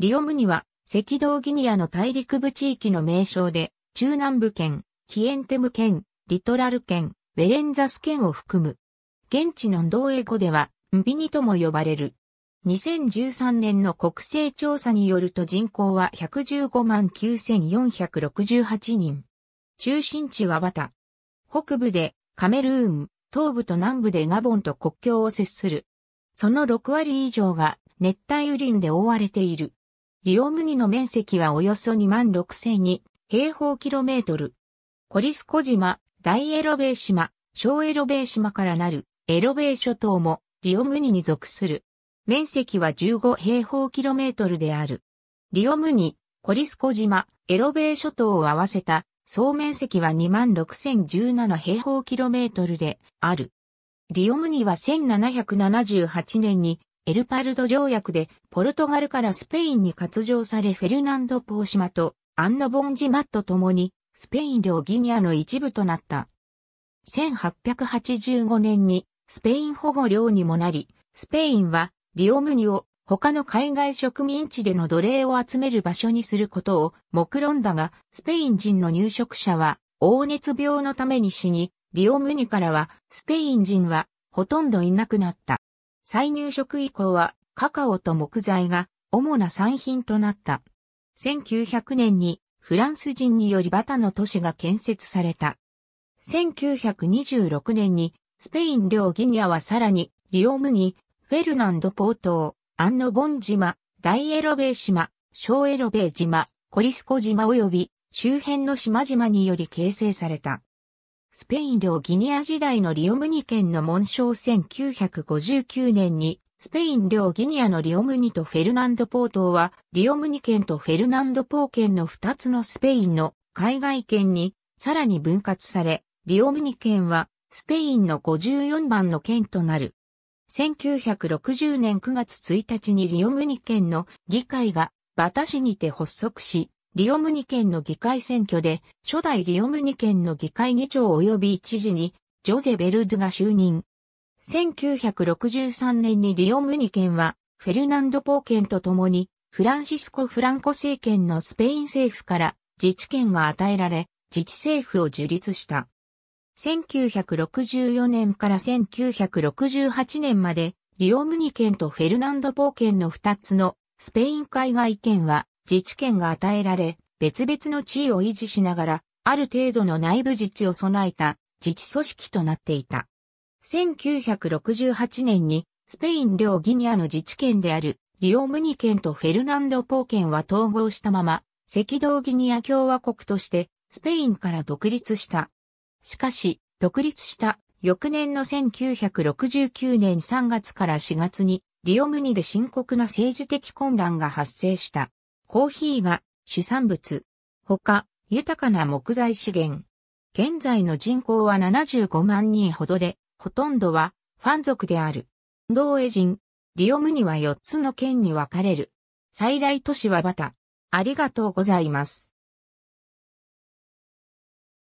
リオムニは、赤道ギニアの大陸部地域の名称で、中南部県、キエンテム県、リトラル県、ベレンザス県を含む。現地の同英語では、ンビニとも呼ばれる。2013年の国勢調査によると人口は115万9468人。中心地はバタ。北部でカメルーン、東部と南部でガボンと国境を接する。その6割以上が熱帯雨林で覆われている。リオムニの面積はおよそ2万6 0 2平方キロメートル。コリスコ島、大エロベー島、小エロベー島からなるエロベー諸島もリオムニに属する。面積は15平方キロメートルである。リオムニ、コリスコ島、エロベー諸島を合わせた総面積は26,017平方キロメートルである。リオムニは1778年にエルパルド条約でポルトガルからスペインに割譲されフェルナンド・ポーシマとアンナ・ボンジマと共にスペイン領ギニアの一部となった。1885年にスペイン保護領にもなり、スペインはリオムニを他の海外植民地での奴隷を集める場所にすることを目論んだが、スペイン人の入植者は、黄熱病のために死に、リオムニからは、スペイン人は、ほとんどいなくなった。再入植以降はカカオと木材が主な産品となった。1900年にフランス人によりバタの都市が建設された。1926年にスペイン領ギニアはさらにリオムニ、フェルナンド・ポートをアンノ・ボン島、大エロベー島、小エロベー島、コリスコ島及び周辺の島々により形成された。スペイン領ギニア時代のリオムニ県の紋章1959年に、スペイン領ギニアのリオムニとフェルナンドポートは、リオムニ県とフェルナンドポー県の2つのスペインの海外県にさらに分割され、リオムニ県はスペインの54番の県となる。1960年9月1日にリオムニ県の議会がバタ市にて発足し、リオムニ県の議会選挙で、初代リオムニ県の議会議長及び知事に、ジョゼ・ベルドゥが就任。1963年にリオムニ県は、フェルナンド・ポー県と共に、フランシスコ・フランコ政権のスペイン政府から自治権が与えられ、自治政府を樹立した。1964年から1968年まで、リオムニ県とフェルナンド・ポー県の2つのスペイン海外県は自治権が与えられ、別々の地位を維持しながら、ある程度の内部自治を備えた自治組織となっていた。1968年にスペイン領ギニアの自治権であるリオムニ県とフェルナンドポー県は統合したまま、赤道ギニア共和国としてスペインから独立した。しかし、独立した翌年の1969年3月から4月にリオムニで深刻な政治的混乱が発生した。コーヒーが主産物。他、豊かな木材資源。現在の人口は75万人ほどで、ほとんどはファン族である。同ジ人、リオムには4つの県に分かれる。最大都市はバタ。ありがとうございます。